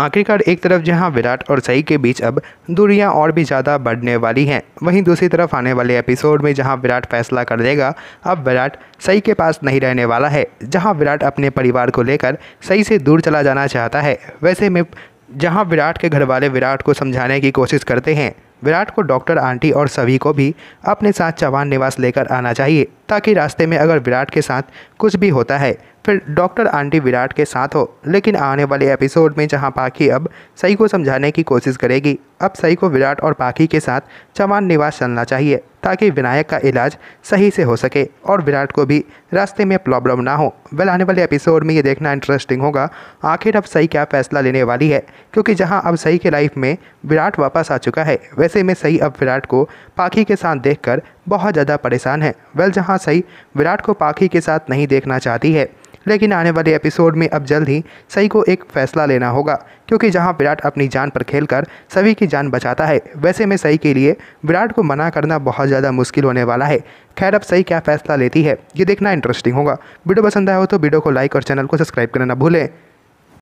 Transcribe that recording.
आखिरकार एक तरफ जहां विराट और सई के बीच अब दूरियां और भी ज़्यादा बढ़ने वाली हैं वहीं दूसरी तरफ आने वाले एपिसोड में जहां विराट फैसला कर देगा अब विराट सई के पास नहीं रहने वाला है जहां विराट अपने परिवार को लेकर सई से दूर चला जाना चाहता है वैसे में जहाँ विराट के घर वाले विराट को समझाने की कोशिश करते हैं विराट को डॉक्टर आंटी और सभी को भी अपने साथ चवान निवास लेकर आना चाहिए ताकि रास्ते में अगर विराट के साथ कुछ भी होता है फिर डॉक्टर आंटी विराट के साथ हो लेकिन आने वाले एपिसोड में जहां पाखी अब सई को समझाने की कोशिश करेगी अब सई को विराट और पाखी के साथ चमान निवास चलना चाहिए ताकि विनायक का इलाज सही से हो सके और विराट को भी रास्ते में प्रॉब्लम ना हो वेल आने वाले एपिसोड में ये देखना इंटरेस्टिंग होगा आखिर अब सही क्या फैसला लेने वाली है क्योंकि जहां अब सही के लाइफ में विराट वापस आ चुका है वैसे में सही अब विराट को पाखी के साथ देखकर बहुत ज़्यादा परेशान है वेल जहाँ सही विराट को पाखी के साथ नहीं देखना चाहती है लेकिन आने वाले एपिसोड में अब जल्द ही सई को एक फैसला लेना होगा क्योंकि जहां विराट अपनी जान पर खेलकर सभी की जान बचाता है वैसे में सई के लिए विराट को मना करना बहुत ज़्यादा मुश्किल होने वाला है खैर अब सही क्या फैसला लेती है ये देखना इंटरेस्टिंग होगा वीडियो पसंद आया हो तो वीडियो को लाइक और चैनल को सब्सक्राइब करना भूलें